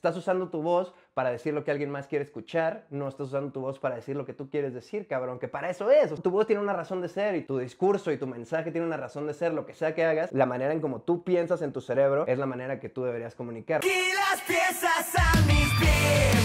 Estás usando tu voz para decir lo que alguien más quiere escuchar, no estás usando tu voz para decir lo que tú quieres decir, cabrón, que para eso es. Tu voz tiene una razón de ser y tu discurso y tu mensaje tiene una razón de ser, lo que sea que hagas, la manera en como tú piensas en tu cerebro es la manera que tú deberías comunicar. Y las piezas a mis pies.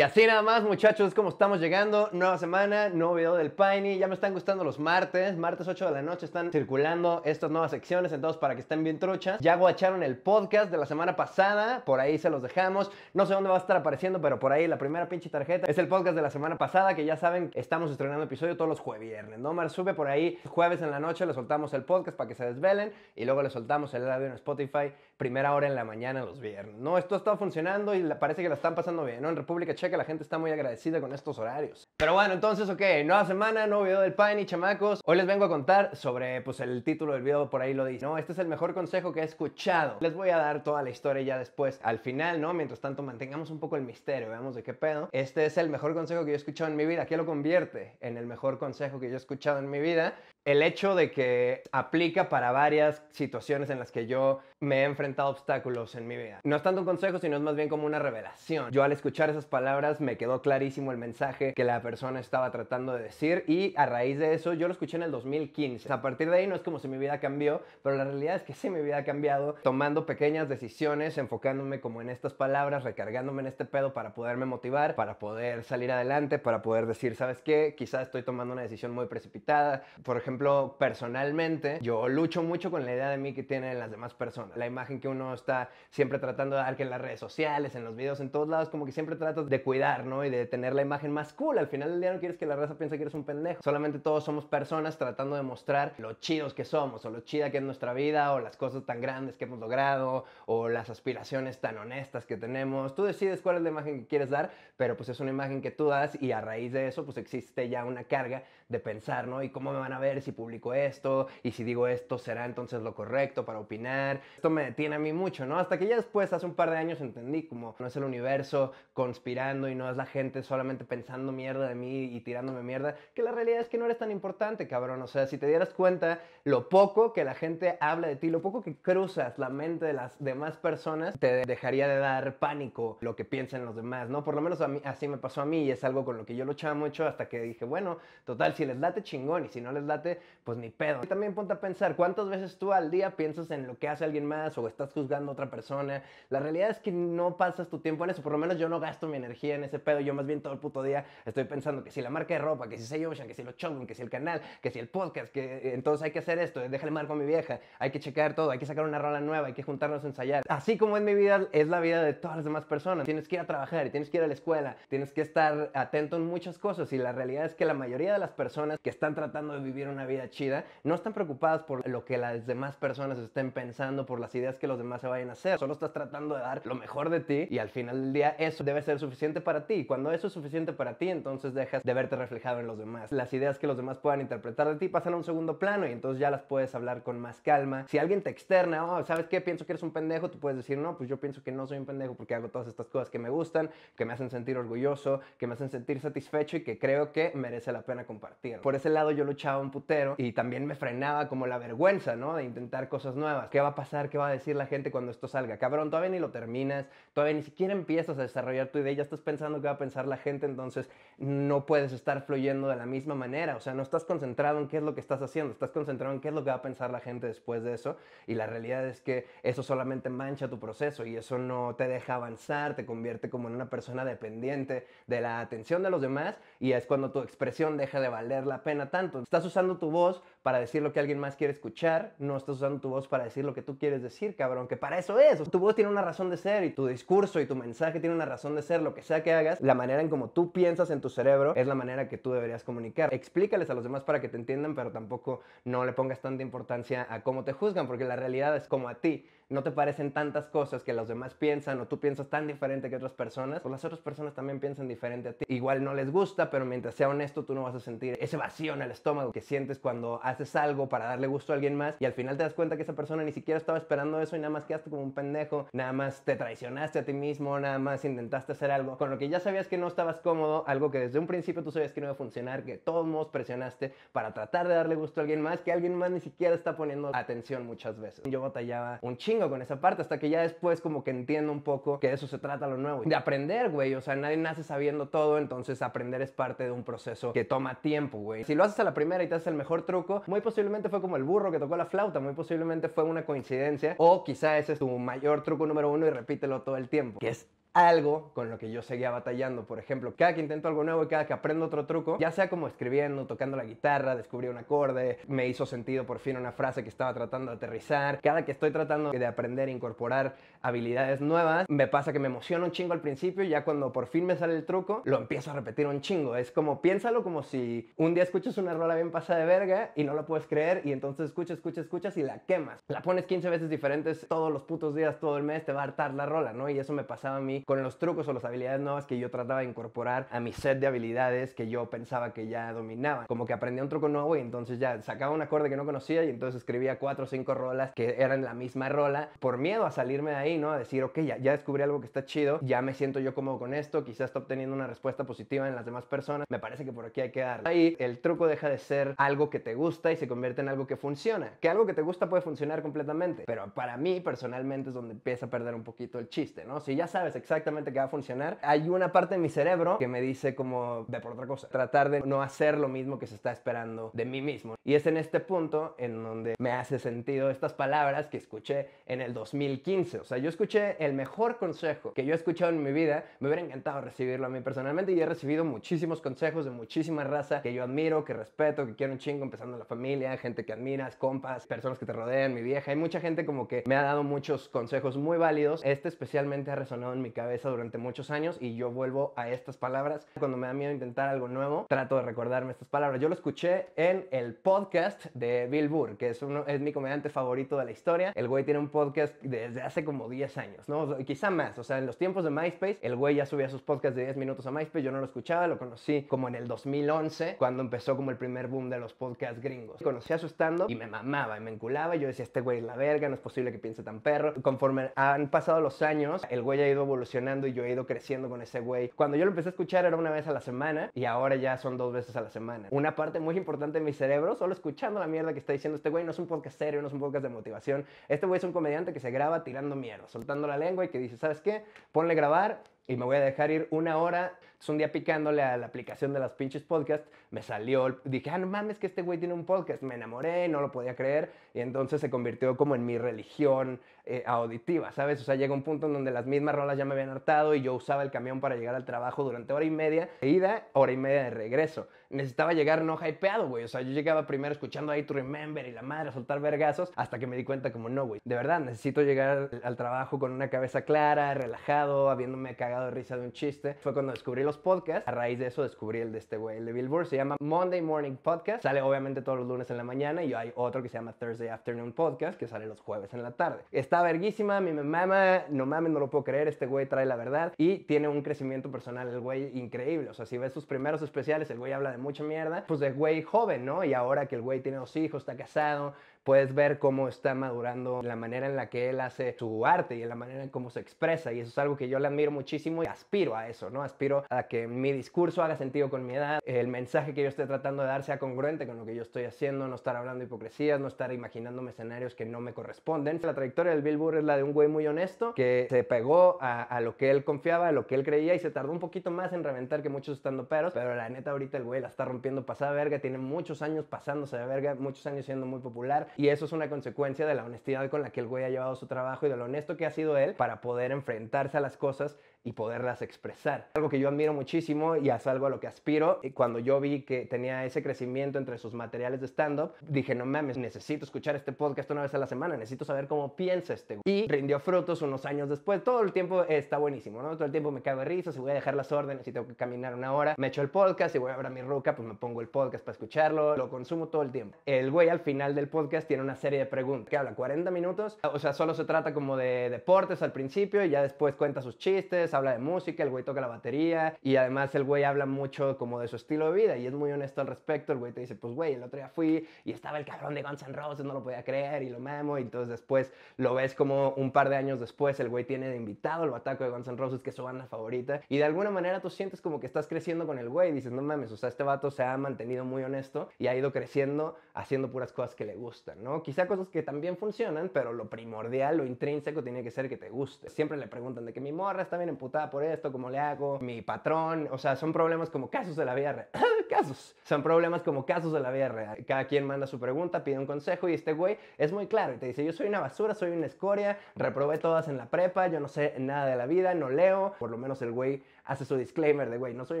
Y así nada más, muchachos, como estamos llegando, nueva semana, nuevo video del Piney. Ya me están gustando los martes, martes 8 de la noche están circulando estas nuevas secciones, entonces para que estén bien truchas. Ya guacharon el podcast de la semana pasada, por ahí se los dejamos. No sé dónde va a estar apareciendo, pero por ahí la primera pinche tarjeta es el podcast de la semana pasada, que ya saben, estamos estrenando episodio todos los jueves viernes, ¿no? más sube por ahí jueves en la noche, le soltamos el podcast para que se desvelen y luego le soltamos el audio en Spotify primera hora en la mañana los viernes. No, esto está funcionando y parece que la están pasando bien, ¿no? En República Checa la gente está muy agradecida con estos horarios. Pero bueno, entonces, ok, nueva semana, nuevo video del Pine y chamacos. Hoy les vengo a contar sobre, pues, el título del video por ahí lo dice, ¿no? Este es el mejor consejo que he escuchado. Les voy a dar toda la historia ya después, al final, ¿no? Mientras tanto, mantengamos un poco el misterio, veamos de qué pedo. Este es el mejor consejo que yo he escuchado en mi vida. ¿Qué lo convierte en el mejor consejo que yo he escuchado en mi vida? El hecho de que aplica para varias situaciones en las que yo me he enfrentado obstáculos en mi vida. No es tanto un consejo, sino es más bien como una revelación. Yo al escuchar esas palabras me quedó clarísimo el mensaje que la persona estaba tratando de decir y a raíz de eso yo lo escuché en el 2015. A partir de ahí no es como si mi vida cambió, pero la realidad es que sí mi vida ha cambiado tomando pequeñas decisiones, enfocándome como en estas palabras, recargándome en este pedo para poderme motivar, para poder salir adelante, para poder decir, ¿sabes qué? Quizás estoy tomando una decisión muy precipitada. Por ejemplo, personalmente, yo lucho mucho con la idea de mí que tienen las demás personas, la imagen que uno está siempre tratando de dar que en las redes sociales, en los videos, en todos lados, como que siempre tratas de cuidar, ¿no? Y de tener la imagen más cool. Al final del día no quieres que la raza piense que eres un pendejo. Solamente todos somos personas tratando de mostrar lo chidos que somos, o lo chida que es nuestra vida, o las cosas tan grandes que hemos logrado, o las aspiraciones tan honestas que tenemos. Tú decides cuál es la imagen que quieres dar, pero pues es una imagen que tú das y a raíz de eso pues existe ya una carga de pensar, ¿no? ¿Y cómo me van a ver si publico esto? ¿Y si digo esto será entonces lo correcto para opinar? Esto me detiene a mí mucho, ¿no? Hasta que ya después, hace un par de años, entendí como no es el universo conspirando y no es la gente solamente pensando mierda de mí y tirándome mierda, que la realidad es que no eres tan importante, cabrón. O sea, si te dieras cuenta lo poco que la gente habla de ti, lo poco que cruzas la mente de las demás personas, te dejaría de dar pánico lo que piensen los demás, ¿no? Por lo menos a mí, así me pasó a mí y es algo con lo que yo luchaba mucho hasta que dije, bueno, total, si les late chingón y si no les late, pues ni pedo. Y también ponte a pensar, ¿cuántas veces tú al día piensas en lo que hace alguien más o estás juzgando a otra persona. La realidad es que no pasas tu tiempo en eso, por lo menos yo no gasto mi energía en ese pedo, yo más bien todo el puto día estoy pensando que si la marca de ropa, que si se que si los chogun que si el canal, que si el podcast, que eh, entonces hay que hacer esto, déjale marco a mi vieja, hay que checar todo, hay que sacar una rola nueva, hay que juntarnos a ensayar. Así como es mi vida, es la vida de todas las demás personas. Tienes que ir a trabajar, y tienes que ir a la escuela, tienes que estar atento en muchas cosas y la realidad es que la mayoría de las personas que están tratando de vivir una vida chida no están preocupadas por lo que las demás personas estén pensando, por las ideas que los demás se vayan a hacer. Solo estás tratando de dar lo mejor de ti y al final del día eso debe ser suficiente para ti. Cuando eso es suficiente para ti, entonces dejas de verte reflejado en los demás. Las ideas que los demás puedan interpretar de ti pasan a un segundo plano y entonces ya las puedes hablar con más calma. Si alguien te externa, oh, ¿sabes qué? Pienso que eres un pendejo, tú puedes decir, no, pues yo pienso que no soy un pendejo porque hago todas estas cosas que me gustan, que me hacen sentir orgulloso, que me hacen sentir satisfecho y que creo que merece la pena compartir. Por ese lado yo luchaba un putero y también me frenaba como la vergüenza, ¿no? De intentar cosas nuevas. ¿Qué va a pasar? ¿Qué va a decir? la gente cuando esto salga? Cabrón, todavía ni lo terminas, todavía ni siquiera empiezas a desarrollar tu idea, ya estás pensando qué va a pensar la gente, entonces no puedes estar fluyendo de la misma manera, o sea, no estás concentrado en qué es lo que estás haciendo, estás concentrado en qué es lo que va a pensar la gente después de eso y la realidad es que eso solamente mancha tu proceso y eso no te deja avanzar, te convierte como en una persona dependiente de la atención de los demás y es cuando tu expresión deja de valer la pena tanto. Estás usando tu voz para decir lo que alguien más quiere escuchar, no estás usando tu voz para decir lo que tú quieres decir, cabrón, que para eso es. Tu voz tiene una razón de ser y tu discurso y tu mensaje tiene una razón de ser, lo que sea que hagas, la manera en como tú piensas en tu cerebro es la manera que tú deberías comunicar. Explícales a los demás para que te entiendan, pero tampoco no le pongas tanta importancia a cómo te juzgan, porque la realidad es como a ti no te parecen tantas cosas que los demás piensan o tú piensas tan diferente que otras personas, o las otras personas también piensan diferente a ti. Igual no les gusta, pero mientras sea honesto tú no vas a sentir ese vacío en el estómago que sientes cuando haces algo para darle gusto a alguien más y al final te das cuenta que esa persona ni siquiera estaba esperando eso y nada más quedaste como un pendejo, nada más te traicionaste a ti mismo, nada más intentaste hacer algo con lo que ya sabías que no estabas cómodo, algo que desde un principio tú sabías que no iba a funcionar, que todos modos presionaste para tratar de darle gusto a alguien más, que alguien más ni siquiera está poniendo atención muchas veces. Yo batallaba un chingo con esa parte hasta que ya después como que entiendo un poco que de eso se trata lo nuevo. De aprender, güey. O sea, nadie nace sabiendo todo, entonces aprender es parte de un proceso que toma tiempo, güey. Si lo haces a la primera y te haces el mejor truco, muy posiblemente fue como el burro que tocó la flauta, muy posiblemente fue una coincidencia o quizá ese es tu mayor truco número uno y repítelo todo el tiempo, que es algo con lo que yo seguía batallando. Por ejemplo, cada que intento algo nuevo y cada que aprendo otro truco, ya sea como escribiendo, tocando la guitarra, descubrí un acorde, me hizo sentido por fin una frase que estaba tratando de aterrizar, cada que estoy tratando de aprender e incorporar habilidades nuevas, me pasa que me emociona un chingo al principio y ya cuando por fin me sale el truco, lo empiezo a repetir un chingo. Es como, piénsalo como si un día escuchas una rola bien pasada de verga y no la puedes creer y entonces escuchas, escuchas, escuchas y la quemas. La pones 15 veces diferentes todos los putos días, todo el mes, te va a hartar la rola, ¿no? Y eso me pasaba a mí con los trucos o las habilidades nuevas que yo trataba de incorporar a mi set de habilidades que yo pensaba que ya dominaba. Como que aprendía un truco nuevo y entonces ya sacaba un acorde que no conocía y entonces escribía cuatro o cinco rolas que eran la misma rola por miedo a salirme de ahí, ¿no? A decir, ok, ya, ya descubrí algo que está chido, ya me siento yo cómodo con esto, quizás está obteniendo una respuesta positiva en las demás personas, me parece que por aquí hay que dar. Ahí el truco deja de ser algo que te gusta y se convierte en algo que funciona. Que algo que te gusta puede funcionar completamente, pero para mí personalmente es donde empieza a perder un poquito el chiste, ¿no? Si ya sabes exactamente exactamente que va a funcionar, hay una parte de mi cerebro que me dice como de por otra cosa, tratar de no hacer lo mismo que se está esperando de mí mismo. Y es en este punto en donde me hace sentido estas palabras que escuché en el 2015. O sea, yo escuché el mejor consejo que yo he escuchado en mi vida, me hubiera encantado recibirlo a mí personalmente y he recibido muchísimos consejos de muchísima raza que yo admiro, que respeto, que quiero un chingo, empezando la familia, gente que admiras, compas, personas que te rodean, mi vieja. Hay mucha gente como que me ha dado muchos consejos muy válidos. Este especialmente ha resonado en mi cabeza durante muchos años y yo vuelvo a estas palabras. Cuando me da miedo intentar algo nuevo, trato de recordarme estas palabras. Yo lo escuché en el podcast de Bill Burr, que es, uno, es mi comediante favorito de la historia. El güey tiene un podcast desde hace como 10 años, ¿no? quizá más. O sea, en los tiempos de MySpace, el güey ya subía sus podcasts de 10 minutos a MySpace. Yo no lo escuchaba, lo conocí como en el 2011, cuando empezó como el primer boom de los podcasts gringos. Conocí asustando y me mamaba y me enculaba. yo decía, este güey es la verga, no es posible que piense tan perro. Conforme han pasado los años, el güey ha ido evolucionando y yo he ido creciendo con ese güey. Cuando yo lo empecé a escuchar era una vez a la semana y ahora ya son dos veces a la semana. Una parte muy importante de mi cerebro, solo escuchando la mierda que está diciendo este güey, no es un podcast serio, no es un podcast de motivación. Este güey es un comediante que se graba tirando mierda, soltando la lengua y que dice, ¿sabes qué? Ponle grabar y me voy a dejar ir una hora. es un día picándole a la aplicación de las pinches podcasts, me salió, dije, ah, no mames, que este güey tiene un podcast. Me enamoré, no lo podía creer. Y entonces se convirtió como en mi religión eh, auditiva, ¿sabes? O sea, llega un punto en donde las mismas rolas ya me habían hartado y yo usaba el camión para llegar al trabajo durante hora y media de ida, hora y media de regreso necesitaba llegar no hypeado, güey. O sea, yo llegaba primero escuchando ahí tu remember y la madre, soltar vergazos, hasta que me di cuenta como no, güey. De verdad, necesito llegar al trabajo con una cabeza clara, relajado, habiéndome cagado de risa de un chiste. Fue cuando descubrí los podcasts. A raíz de eso descubrí el de este güey, el de Billboard. Se llama Monday Morning Podcast. Sale obviamente todos los lunes en la mañana y hay otro que se llama Thursday Afternoon Podcast que sale los jueves en la tarde. Está verguísima, mi mamá, no mames, no lo puedo creer, este güey trae la verdad y tiene un crecimiento personal el güey increíble. O sea, si ves sus primeros especiales, el güey habla de mucha mierda, pues de güey joven, ¿no? Y ahora que el güey tiene dos hijos, está casado, puedes ver cómo está madurando la manera en la que él hace su arte y en la manera en cómo se expresa. Y eso es algo que yo le admiro muchísimo y aspiro a eso, ¿no? Aspiro a que mi discurso haga sentido con mi edad, el mensaje que yo esté tratando de dar sea congruente con lo que yo estoy haciendo, no estar hablando hipocresías, no estar imaginándome escenarios que no me corresponden. La trayectoria del Bill Burr es la de un güey muy honesto que se pegó a, lo que él confiaba, a lo que él creía y se tardó un poquito más en reventar que muchos estando peros, pero la neta ahorita el güey la está rompiendo pasada verga, tiene muchos años pasándose de verga, muchos años siendo muy popular, y eso es una consecuencia de la honestidad con la que el güey ha llevado su trabajo y de lo honesto que ha sido él para poder enfrentarse a las cosas y poderlas expresar. Algo que yo admiro muchísimo y es algo a lo que aspiro. Y cuando yo vi que tenía ese crecimiento entre sus materiales de stand-up, dije, no mames, necesito escuchar este podcast una vez a la semana, necesito saber cómo piensa este güey. Y rindió frutos unos años después. Todo el tiempo está buenísimo, ¿no? Todo el tiempo me cago de risas y voy a dejar las órdenes y tengo que caminar una hora. Me echo el podcast y voy a ver mi ruca, pues me pongo el podcast para escucharlo, lo consumo todo el tiempo. El güey al final del podcast tiene una serie de preguntas que habla 40 minutos, o sea, solo se trata como de deportes al principio y ya después cuenta sus chistes habla de música, el güey toca la batería y además el güey habla mucho como de su estilo de vida y es muy honesto al respecto. El güey te dice, pues güey, el otro día fui y estaba el cabrón de Guns N' Roses, no lo podía creer y lo mamo. Y entonces después lo ves como un par de años después, el güey tiene de invitado el bataco de Guns N' Roses, que es su banda favorita. Y de alguna manera tú sientes como que estás creciendo con el güey y dices, no mames, o sea, este vato se ha mantenido muy honesto y ha ido creciendo haciendo puras cosas que le gustan, ¿no? Quizá cosas que también funcionan, pero lo primordial, lo intrínseco tiene que ser que te guste. Siempre le preguntan de que mi morra está bien por esto, ¿cómo le hago? Mi patrón, o sea, son problemas como casos de la vida casos. Son problemas como casos de la vida real. Cada quien manda su pregunta, pide un consejo y este güey es muy claro y te dice, yo soy una basura, soy una escoria, reprobé todas en la prepa, yo no sé nada de la vida, no leo. Por lo menos el güey hace su disclaimer de, güey, no soy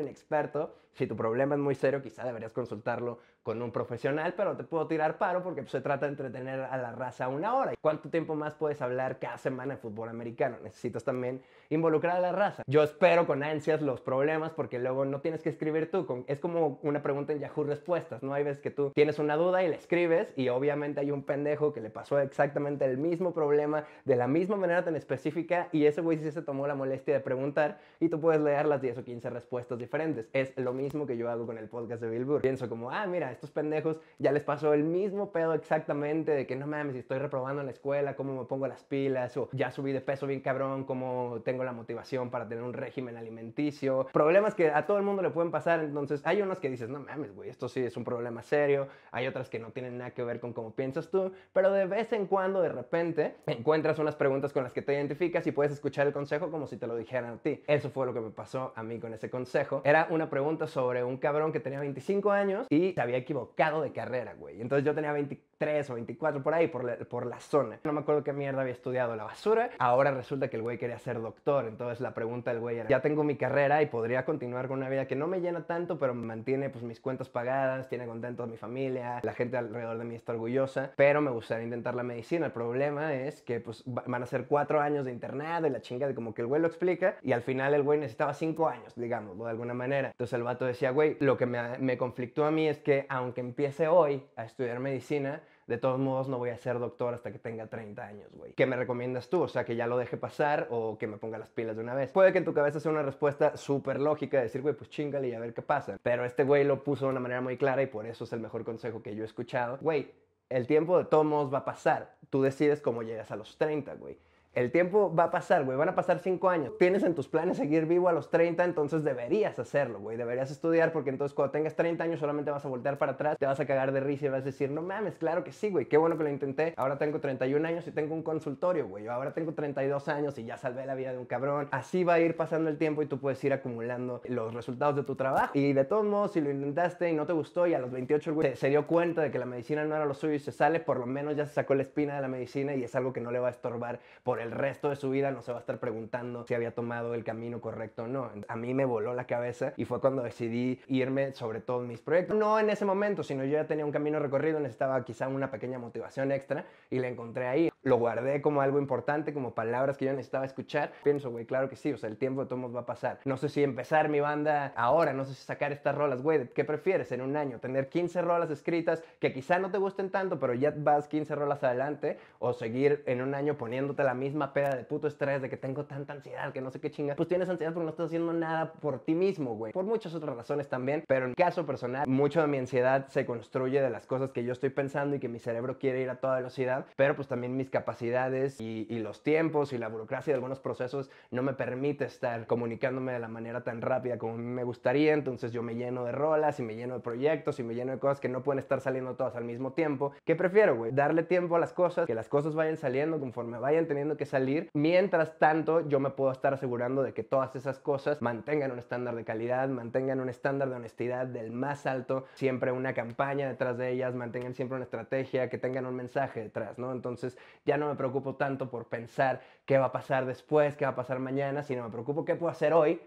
un experto. Si tu problema es muy serio, quizá deberías consultarlo con un profesional, pero te puedo tirar paro porque se trata de entretener a la raza una hora. ¿Cuánto tiempo más puedes hablar cada semana de fútbol americano? Necesitas también involucrar a la raza. Yo espero con ansias los problemas porque luego no tienes que escribir tú. Es como una pregunta en Yahoo Respuestas, ¿no? Hay veces que tú tienes una duda y la escribes y obviamente hay un pendejo que le pasó exactamente el mismo problema de la misma manera tan específica y ese güey sí se tomó la molestia de preguntar y tú puedes leer las 10 o 15 respuestas diferentes. Es lo mismo que yo hago con el podcast de Billboard Pienso como, ah, mira, estos pendejos ya les pasó el mismo pedo exactamente de que no mames, estoy reprobando en la escuela, cómo me pongo las pilas, o ya subí de peso bien cabrón, cómo tengo la motivación para tener un régimen alimenticio. Problemas que a todo el mundo le pueden pasar, entonces hay unos que dices, no mames, güey, esto sí es un problema serio, hay otras que no tienen nada que ver con cómo piensas tú, pero de vez en cuando, de repente, encuentras unas preguntas con las que te identificas y puedes escuchar el consejo como si te lo dijeran a ti. Eso fue lo que me pasó a mí con ese consejo. Era una pregunta sobre un cabrón que tenía 25 años y sabía equivocado de carrera, güey. Entonces yo tenía 24 23 o 24 por ahí, por la, por la zona. No me acuerdo qué mierda había estudiado la basura. Ahora resulta que el güey quería ser doctor. Entonces la pregunta del güey era, ya tengo mi carrera y podría continuar con una vida que no me llena tanto, pero me mantiene pues mis cuentas pagadas, tiene contento a mi familia, la gente alrededor de mí está orgullosa, pero me gustaría intentar la medicina. El problema es que pues van a ser cuatro años de internado y la chingada, como que el güey lo explica y al final el güey necesitaba cinco años, digamos, de alguna manera. Entonces el vato decía, güey, lo que me, me conflictó a mí es que aunque empiece hoy a estudiar medicina, de todos modos no voy a ser doctor hasta que tenga 30 años, güey. ¿Qué me recomiendas tú? O sea, que ya lo deje pasar o que me ponga las pilas de una vez. Puede que en tu cabeza sea una respuesta súper lógica de decir, güey, pues chingale y a ver qué pasa. Pero este güey lo puso de una manera muy clara y por eso es el mejor consejo que yo he escuchado. Güey, el tiempo de todos modos va a pasar. Tú decides cómo llegas a los 30, güey. El tiempo va a pasar, güey. Van a pasar cinco años. Tienes en tus planes seguir vivo a los 30, entonces deberías hacerlo, güey. Deberías estudiar porque entonces cuando tengas 30 años solamente vas a voltear para atrás, te vas a cagar de risa y vas a decir, no mames, claro que sí, güey. Qué bueno que lo intenté. Ahora tengo 31 años y tengo un consultorio, güey. Ahora tengo 32 años y ya salvé la vida de un cabrón. Así va a ir pasando el tiempo y tú puedes ir acumulando los resultados de tu trabajo. Y de todos modos, si lo intentaste y no te gustó y a los 28 güey se, se dio cuenta de que la medicina no era lo suyo y se sale, por lo menos ya se sacó la espina de la medicina y es algo que no le va a estorbar por el resto de su vida no se va a estar preguntando si había tomado el camino correcto o no. A mí me voló la cabeza y fue cuando decidí irme sobre todos mis proyectos. No en ese momento, sino yo ya tenía un camino recorrido, necesitaba quizá una pequeña motivación extra y la encontré ahí lo guardé como algo importante, como palabras que yo necesitaba escuchar. Pienso, güey, claro que sí, o sea, el tiempo de todos va a pasar. No sé si empezar mi banda ahora, no sé si sacar estas rolas, güey, ¿qué prefieres en un año? ¿Tener 15 rolas escritas que quizá no te gusten tanto, pero ya vas 15 rolas adelante? ¿O seguir en un año poniéndote la misma peda de puto estrés de que tengo tanta ansiedad, que no sé qué chinga. Pues tienes ansiedad porque no estás haciendo nada por ti mismo, güey. Por muchas otras razones también, pero en caso personal, mucho de mi ansiedad se construye de las cosas que yo estoy pensando y que mi cerebro quiere ir a toda velocidad, pero pues también mis capacidades y, los tiempos y la burocracia de algunos procesos no me permite estar comunicándome de la manera tan rápida como me gustaría, entonces yo me lleno de rolas y me lleno de proyectos y me lleno de cosas que no pueden estar saliendo todas al mismo tiempo. ¿Qué prefiero, güey? Darle tiempo a las cosas, que las cosas vayan saliendo conforme vayan teniendo que salir. Mientras tanto, yo me puedo estar asegurando de que todas esas cosas mantengan un estándar de calidad, mantengan un estándar de honestidad del más alto, siempre una campaña detrás de ellas, mantengan siempre una estrategia, que tengan un mensaje detrás, ¿no? Entonces, ya no me preocupo tanto por pensar qué va a pasar después, qué va a pasar mañana, sino me preocupo qué puedo hacer hoy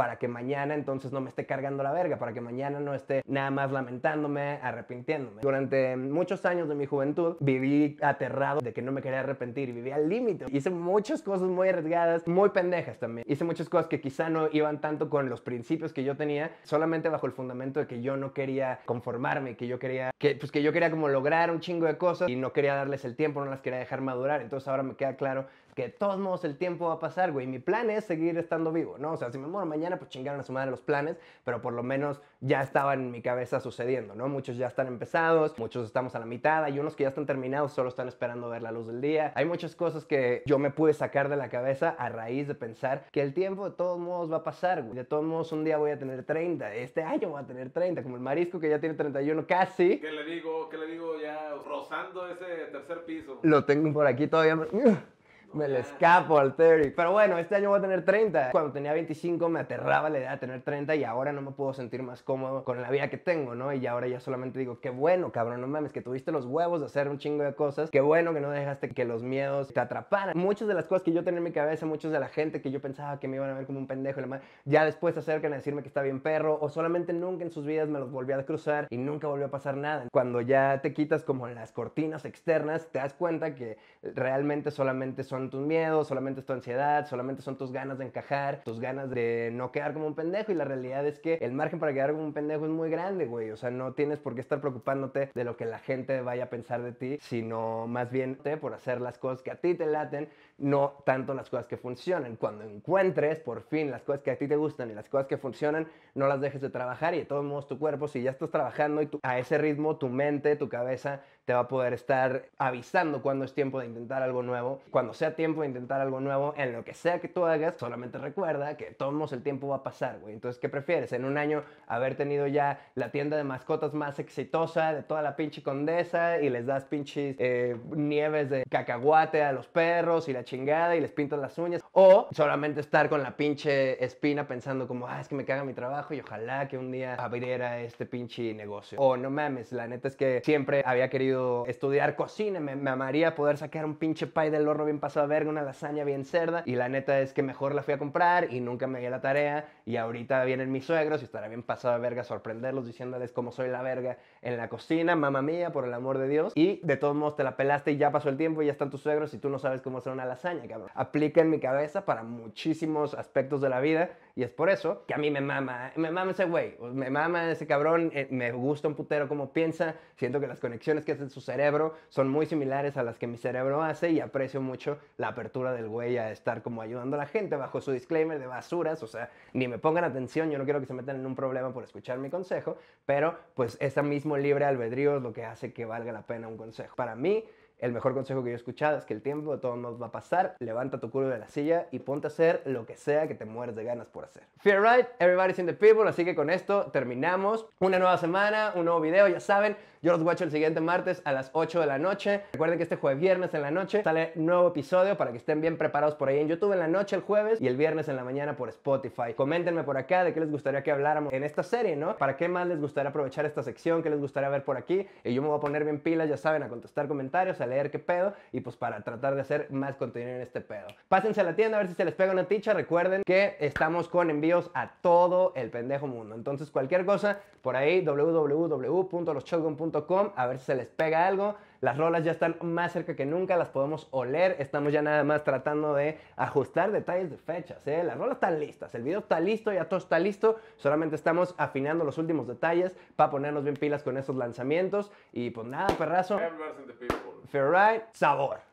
para que mañana entonces no me esté cargando la verga, para que mañana no esté nada más lamentándome, arrepintiéndome. Durante muchos años de mi juventud viví aterrado de que no me quería arrepentir viví al límite. Hice muchas cosas muy arriesgadas, muy pendejas también. Hice muchas cosas que quizá no iban tanto con los principios que yo tenía, solamente bajo el fundamento de que yo no quería conformarme, que yo quería que pues que yo quería como lograr un chingo de cosas y no quería darles el tiempo, no las quería dejar madurar. Entonces ahora me queda claro que de todos modos el tiempo va a pasar, güey. Mi plan es seguir estando vivo, ¿no? O sea, si me muero mañana, pues chingaron a su madre los planes, pero por lo menos ya estaban en mi cabeza sucediendo, ¿no? Muchos ya están empezados, muchos estamos a la mitad, hay unos que ya están terminados, solo están esperando ver la luz del día. Hay muchas cosas que yo me pude sacar de la cabeza a raíz de pensar que el tiempo de todos modos va a pasar, güey. De todos modos un día voy a tener 30, este año voy a tener 30, como el marisco que ya tiene 31 casi. ¿Qué le digo? ¿Qué le digo ya rozando ese tercer piso? Lo tengo por aquí todavía. Me le ah, escapo al 30. Pero bueno, este año voy a tener 30. Cuando tenía 25 me aterraba la idea de tener 30 y ahora no me puedo sentir más cómodo con la vida que tengo, ¿no? Y ahora ya solamente digo, qué bueno, cabrón, no mames, que tuviste los huevos de hacer un chingo de cosas. Qué bueno que no dejaste que los miedos te atraparan. Muchas de las cosas que yo tenía en mi cabeza, muchas de la gente que yo pensaba que me iban a ver como un pendejo y la ya después se acercan a decirme que está bien perro o solamente nunca en sus vidas me los volví a cruzar y nunca volvió a pasar nada. Cuando ya te quitas como las cortinas externas, te das cuenta que realmente solamente son tus miedos, solamente es tu ansiedad, solamente son tus ganas de encajar, tus ganas de no quedar como un pendejo. Y la realidad es que el margen para quedar como un pendejo es muy grande, güey. O sea, no tienes por qué estar preocupándote de lo que la gente vaya a pensar de ti, sino más bien te por hacer las cosas que a ti te laten, no tanto las cosas que funcionan. Cuando encuentres por fin las cosas que a ti te gustan y las cosas que funcionan, no las dejes de trabajar y de todos modos tu cuerpo, si ya estás trabajando y tú a ese ritmo, tu mente, tu cabeza te va a poder estar avisando cuando es tiempo de intentar algo nuevo. Cuando sea tiempo de intentar algo nuevo, en lo que sea que tú hagas, solamente recuerda que todos el tiempo va a pasar, güey. Entonces, ¿qué prefieres? En un año haber tenido ya la tienda de mascotas más exitosa de toda la pinche condesa y les das pinches eh, nieves de cacahuate a los perros y la chingada y les pintas las uñas. O solamente estar con la pinche espina pensando como, ah, es que me caga mi trabajo y ojalá que un día abriera este pinche negocio. O no mames, la neta es que siempre había querido estudiar cocina, me, amaría poder sacar un pinche pie del horno bien pasado a verga, una lasaña bien cerda. Y la neta es que mejor la fui a comprar y nunca me di la tarea. Y ahorita vienen mis suegros y estará bien pasado a verga sorprenderlos diciéndoles cómo soy la verga en la cocina, mamá mía, por el amor de Dios. Y de todos modos te la pelaste y ya pasó el tiempo y ya están tus suegros y tú no sabes cómo hacer una lasaña, cabrón. Aplica en mi cabeza para muchísimos aspectos de la vida y es por eso que a mí me mama, me mama ese güey, me mama ese cabrón, eh, me gusta un putero como piensa, siento que las conexiones que en su cerebro son muy similares a las que mi cerebro hace y aprecio mucho la apertura del güey a estar como ayudando a la gente bajo su disclaimer de basuras, o sea, ni me pongan atención, yo no quiero que se metan en un problema por escuchar mi consejo, pero pues ese mismo libre albedrío es lo que hace que valga la pena un consejo. Para mí, el mejor consejo que yo he escuchado es que el tiempo de todos nos va a pasar, levanta tu culo de la silla y ponte a hacer lo que sea que te mueres de ganas por hacer. Fear right, everybody's in the people, así que con esto terminamos. Una nueva semana, un nuevo video, ya saben, yo los guacho el siguiente martes a las 8 de la noche. Recuerden que este jueves viernes en la noche sale nuevo episodio para que estén bien preparados por ahí en YouTube en la noche el jueves y el viernes en la mañana por Spotify. Coméntenme por acá de qué les gustaría que habláramos en esta serie, ¿no? ¿Para qué más les gustaría aprovechar esta sección? ¿Qué les gustaría ver por aquí? Y yo me voy a poner bien pilas, ya saben, a contestar comentarios, a leer qué pedo y pues para tratar de hacer más contenido en este pedo. Pásense a la tienda a ver si se les pega una ticha. Recuerden que estamos con envíos a todo el pendejo mundo. Entonces cualquier cosa por ahí www.loschogon.com a ver si se les pega algo. Las rolas ya están más cerca que nunca, las podemos oler. Estamos ya nada más tratando de ajustar detalles de fechas. Las rolas están listas, el video está listo, ya todo está listo. Solamente estamos afinando los últimos detalles para ponernos bien pilas con esos lanzamientos. Y pues nada, perrazo. Fair sabor.